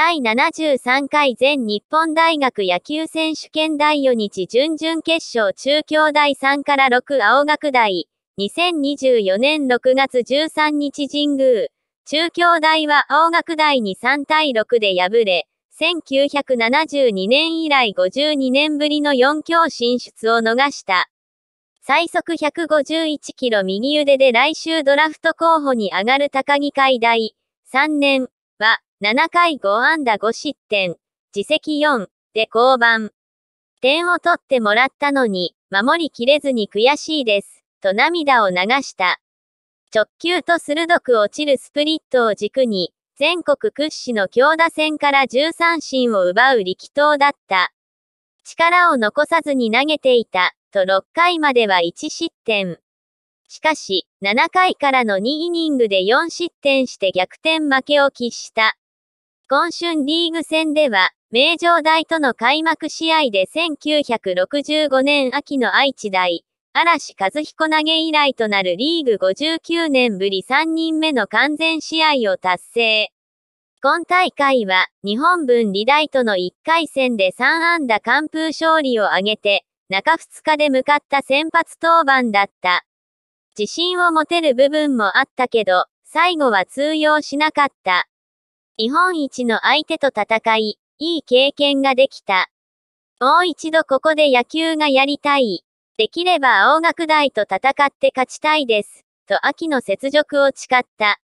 第73回全日本大学野球選手権第4日準々決勝中京大3から6青学大、2024年6月13日神宮、中京大は青学大に3対6で敗れ、1972年以来52年ぶりの4強進出を逃した。最速151キロ右腕で来週ドラフト候補に上がる高木海大、3年は、7回5安打5失点、自責4で降板。点を取ってもらったのに、守りきれずに悔しいです、と涙を流した。直球と鋭く落ちるスプリットを軸に、全国屈指の強打戦から13振を奪う力投だった。力を残さずに投げていた、と6回までは1失点。しかし、7回からの2イニングで4失点して逆転負けを喫した。今春リーグ戦では、名城大との開幕試合で1965年秋の愛知大、嵐和彦投げ以来となるリーグ59年ぶり3人目の完全試合を達成。今大会は、日本文理大との1回戦で3安打完封勝利を挙げて、中2日で向かった先発登板だった。自信を持てる部分もあったけど、最後は通用しなかった。日本一の相手と戦い、いい経験ができた。もう一度ここで野球がやりたい。できれば青学大と戦って勝ちたいです。と秋の雪辱を誓った。